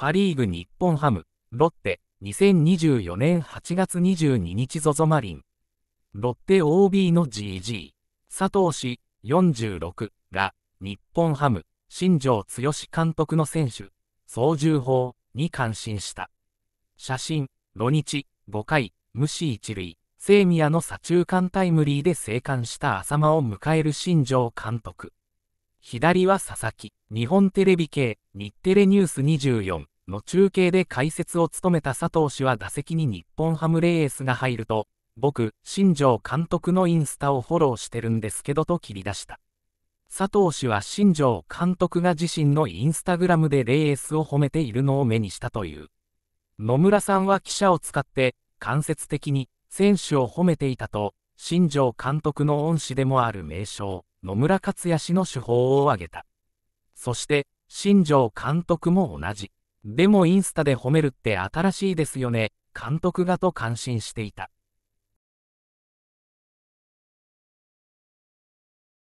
パ・リーグ日本ハム、ロッテ、2024年8月22日 ZOZO マリン。ロッテ OB の GG、佐藤氏46が、日本ハム、新庄剛志監督の選手、操縦法に感心した。写真、土日、5回、無視一塁、セイミの左中間タイムリーで生還した浅間を迎える新庄監督。左は佐々木、日本テレビ系、日テレニュース24、の中継で解説を務めた佐藤氏は打席に日本ハムレースが入ると、僕、新庄監督のインスタをフォローしてるんですけどと切り出した。佐藤氏は新庄監督が自身のインスタグラムでレースを褒めているのを目にしたという。野村さんは記者を使って間接的に選手を褒めていたと、新庄監督の恩師でもある名将、野村克也氏の手法を挙げた。そして、新庄監督も同じ。でもインスタで褒めるって新しいですよね、監督がと感心していた。